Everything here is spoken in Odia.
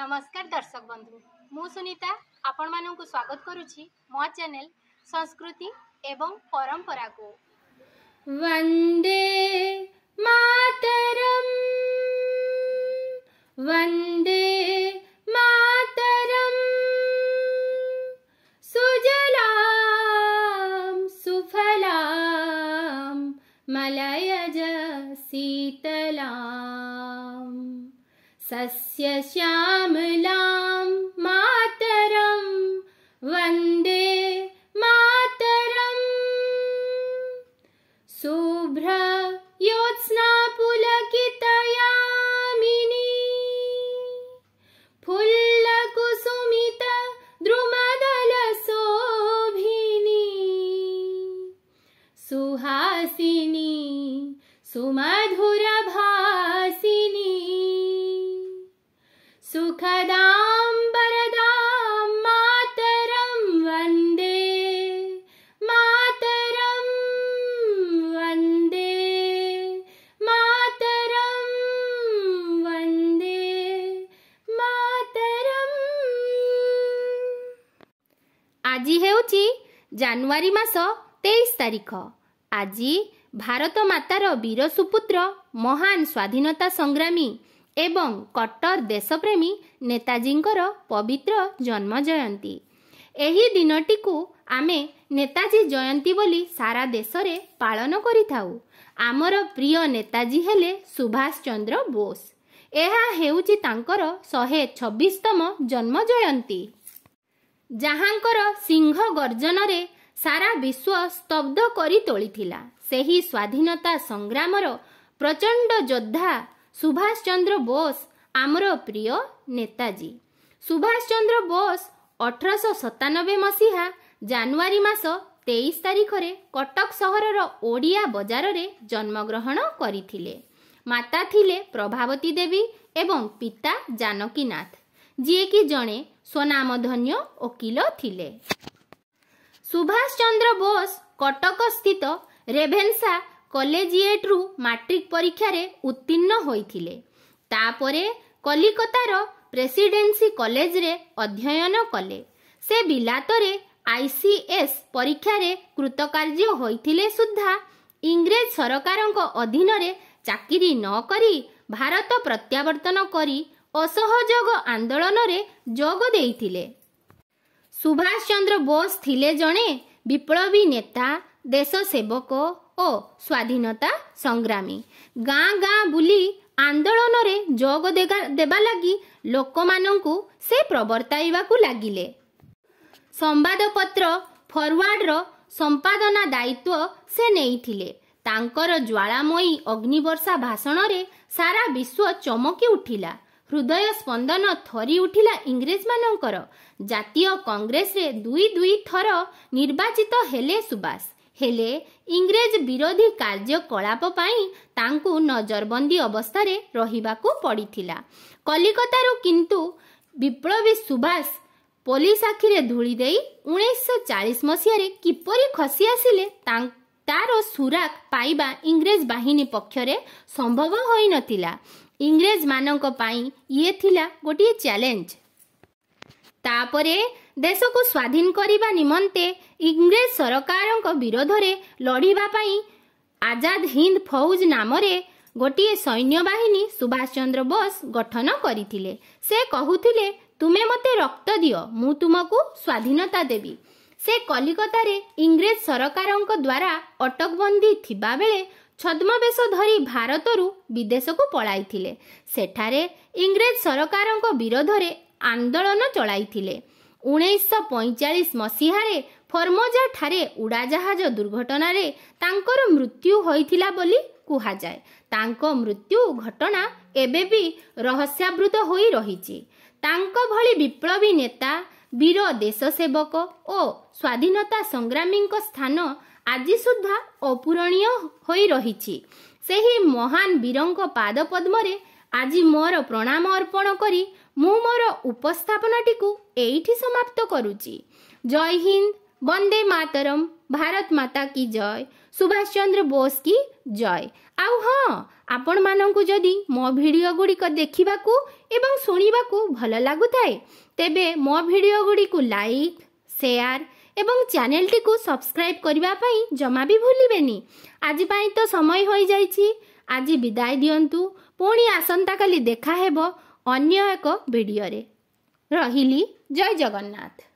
ନମସ୍କାର ଦର୍ଶକ ବନ୍ଧୁ ମୁଁ ସୁନିତା ଆପଣମାନଙ୍କୁ ସ୍ୱାଗତ କରୁଛି ମୋ ଚ୍ୟାନେଲ ସଂସ୍କୃତି ଏବଂ ପରମ୍ପରାକୁ वन्दे सस्य श्यामलां मातरम् वन्दे मातरम् शुभ्र योत्स्नाकितयामिनी फुल्लकुसुमित द्रुमदलशोभिनि सुहासिनी सुमधु सुखदां वरदां मातरं वन्दे मातरं वन्दे मातरं वन्दे मातरम् आजि हेउचि जनवरी मास तेइस तारिख आजि भारत मातार वीर सुपुत्र महान स्वाधीनता संग्रामी ଏବଂ କଟ୍ଟର ଦେଶପ୍ରେମୀ ନେତାଜୀଙ୍କର ପବିତ୍ର ଜନ୍ମ ଜୟନ୍ତୀ ଏହି ଦିନଟିକୁ ଆମେ ନେତାଜୀ ଜୟନ୍ତୀ ବୋଲି ସାରା ଦେଶରେ ପାଳନ କରିଥାଉ ଆମର ପ୍ରିୟ ନେତାଜୀ ହେଲେ ସୁଭାଷ ଚନ୍ଦ୍ର ବୋଷ ଏହା ହେଉଛି ତାଙ୍କର ଶହେ ଛବିଶତମ ଜନ୍ମ ଜୟନ୍ତୀ ଯାହାଙ୍କର ସିଂହ ଗର୍ଜନରେ ସାରା ବିଶ୍ୱ ସ୍ତବ୍ଧ କରି ତୋଳିଥିଲା ସେହି ସ୍ୱାଧୀନତା ସଂଗ୍ରାମର ପ୍ରଚଣ୍ଡ ଯୋଦ୍ଧା ସୁଭାଷ ଚନ୍ଦ୍ର ବୋଷ ଆମର ପ୍ରିୟ ନେତାଜୀ ସୁଭାଷ ଚନ୍ଦ୍ର ବୋଷ ଅଠରଶହ ସତାନବେ ମସିହା ଜାନୁଆରୀ ମାସ ତେଇଶ ତାରିଖରେ କଟକ ସହରର ଓଡ଼ିଆ ବଜାରରେ ଜନ୍ମଗ୍ରହଣ କରିଥିଲେ ମାତା ଥିଲେ ପ୍ରଭାବତୀ ଦେବୀ ଏବଂ ପିତା ଜାନକୀନାଥ ଯିଏକି ଜଣେ ସ୍ୱନାମଧନ୍ୟ ଓକିଲ ଥିଲେ ସୁଭାଷ ଚନ୍ଦ୍ର ବୋଷ କଟକ ସ୍ଥିତ ରେଭେନ୍ସା କଲେଜିଏଟ୍ରୁ ମାଟ୍ରିକ୍ ପରୀକ୍ଷାରେ ଉତ୍ତୀର୍ଣ୍ଣ ହୋଇଥିଲେ ତାପରେ କଲିକତାର ପ୍ରେସିଡେନ୍ସି କଲେଜରେ ଅଧ୍ୟୟନ କଲେ ସେ ବିଲାତରେ ଆଇ ସି ଏସ୍ ପରୀକ୍ଷାରେ କୃତକାର୍ଯ୍ୟ ହୋଇଥିଲେ ସୁଦ୍ଧା ଇଂରେଜ ସରକାରଙ୍କ ଅଧୀନରେ ଚାକିରି ନ କରି ଭାରତ ପ୍ରତ୍ୟାବର୍ତ୍ତନ କରି ଅସହଯୋଗ ଆନ୍ଦୋଳନରେ ଯୋଗ ଦେଇଥିଲେ ସୁଭାଷ ଚନ୍ଦ୍ର ବୋଷ ଥିଲେ ଜଣେ ବିପ୍ଳବୀ ନେତା ଦେଶ ସେବକ ଓ ସ୍ୱାଧୀନତା ସଂଗ୍ରାମୀ ଗାଁ ଗାଁ ବୁଲି ଆନ୍ଦୋଳନରେ ଯୋଗ ଦେବା ଲାଗି ଲୋକମାନଙ୍କୁ ସେ ପ୍ରବର୍ତ୍ତାଇବାକୁ ଲାଗିଲେ ସମ୍ବାଦପତ୍ର ଫରୱାର୍ଡ଼ର ସମ୍ପାଦନା ଦାୟିତ୍ୱ ସେ ନେଇଥିଲେ ତାଙ୍କର ଜ୍ୱାଳାମୟୀ ଅଗ୍ନିବର୍ଷା ଭାଷଣରେ ସାରା ବିଶ୍ୱ ଚମକି ଉଠିଲା ହୃଦୟ ସ୍ପନ୍ଦନ ଥରି ଉଠିଲା ଇଂରେଜମାନଙ୍କର ଜାତୀୟ କଂଗ୍ରେସରେ ଦୁଇ ଦୁଇ ଥର ନିର୍ବାଚିତ ହେଲେ ସୁବାସ ହେଲେ ଇଂରେଜ ବିରୋଧୀ କାର୍ଯ୍ୟକଳାପ ପାଇଁ ତାଙ୍କୁ ନଜରବନ୍ଦୀ ଅବସ୍ଥାରେ ରହିବାକୁ ପଡ଼ିଥିଲା କଲିକତାରୁ କିନ୍ତୁ ବିପ୍ଳବୀ ସୁବାସ ପୋଲିସ ଆଖିରେ ଧୂଳି ଦେଇ ଉଣେଇଶହ ଚାଳିଶ ମସିହାରେ କିପରି ଖସି ଆସିଲେ ତାର ସୁରାକ ପାଇବା ଇଂରେଜ ବାହିନୀ ପକ୍ଷରେ ସମ୍ଭବ ହୋଇନଥିଲା ଇଂରେଜମାନଙ୍କ ପାଇଁ ଇଏ ଥିଲା ଗୋଟିଏ ଚ୍ୟାଲେଞ୍ଜ ତାପରେ ଦେଶକୁ ସ୍ୱାଧୀନ କରିବା ନିମନ୍ତେ ଇଂରେଜ ସରକାରଙ୍କ ବିରୋଧରେ ଲଢ଼ିବା ପାଇଁ ଆଜାଦ ହିନ୍ଦ ଫୌଜ ନାମରେ ଗୋଟିଏ ସୈନ୍ୟବାହିନୀ ସୁଭାଷ ଚନ୍ଦ୍ର ବୋଷ ଗଠନ କରିଥିଲେ ସେ କହୁଥିଲେ ତୁମେ ମୋତେ ରକ୍ତ ଦିଅ ମୁଁ ତୁମକୁ ସ୍ୱାଧୀନତା ଦେବି ସେ କଲିକତାରେ ଇଂରେଜ ସରକାରଙ୍କ ଦ୍ୱାରା ଅଟକବନ୍ଦୀ ଥିବାବେଳେ ଛଦ୍ମବେଶ ଧରି ଭାରତରୁ ବିଦେଶକୁ ପଳାଇଥିଲେ ସେଠାରେ ଇଂରେଜ ସରକାରଙ୍କ ବିରୋଧରେ ଆନ୍ଦୋଳନ ଚଳାଇଥିଲେ ଉଣେଇଶହ ପଇଁଚାଳିଶ ମସିହାରେ ଫର୍ମଜାଠାରେ ଉଡ଼ାଜାହାଜ ଦୁର୍ଘଟଣାରେ ତାଙ୍କର ମୃତ୍ୟୁ ହୋଇଥିଲା ବୋଲି କୁହାଯାଏ ତାଙ୍କ ମୃତ୍ୟୁ ଘଟଣା ଏବେ ବି ରହସ୍ୟାବୃତ ହୋଇ ରହିଛି ତାଙ୍କ ଭଳି ବିପ୍ଳବୀ ନେତା ବୀର ଦେଶ ସେବକ ଓ ସ୍ୱାଧୀନତା ସଂଗ୍ରାମୀଙ୍କ ସ୍ଥାନ ଆଜି ସୁଦ୍ଧା ଅପୂରଣୀୟ ହୋଇ ରହିଛି ସେହି ମହାନ ବୀରଙ୍କ ପାଦ ପଦ୍ମରେ ଆଜି ମୋର ପ୍ରଣାମ ଅର୍ପଣ କରି ମୁଁ ମୋର ଉପସ୍ଥାପନାଟିକୁ ଏଇଠି ସମାପ୍ତ କରୁଛି ଜୟ ହିନ୍ଦ ବନ୍ଦେ ମାତରମ୍ ଭାରତ ମାତା କି ଜୟ ସୁଭାଷ ଚନ୍ଦ୍ର ବୋଷ କି ଜୟ ଆଉ ହଁ ଆପଣମାନଙ୍କୁ ଯଦି ମୋ ଭିଡ଼ିଓ ଗୁଡ଼ିକ ଦେଖିବାକୁ ଏବଂ ଶୁଣିବାକୁ ଭଲ ଲାଗୁଥାଏ ତେବେ ମୋ ଭିଡ଼ିଓ ଗୁଡ଼ିକୁ ଲାଇକ୍ ସେୟାର ଏବଂ ଚ୍ୟାନେଲଟିକୁ ସବସ୍କ୍ରାଇବ୍ କରିବା ପାଇଁ ଜମା ବି ଭୁଲିବେନି ଆଜି ପାଇଁ ତ ସମୟ ହୋଇଯାଇଛି ଆଜି ବିଦାୟ ଦିଅନ୍ତୁ ପୁଣି ଆସନ୍ତାକାଲି ଦେଖା ହେବ ଅନ୍ୟ ଏକ ଭିଡ଼ିଓରେ ରହିଲି ଜୟ ଜଗନ୍ନାଥ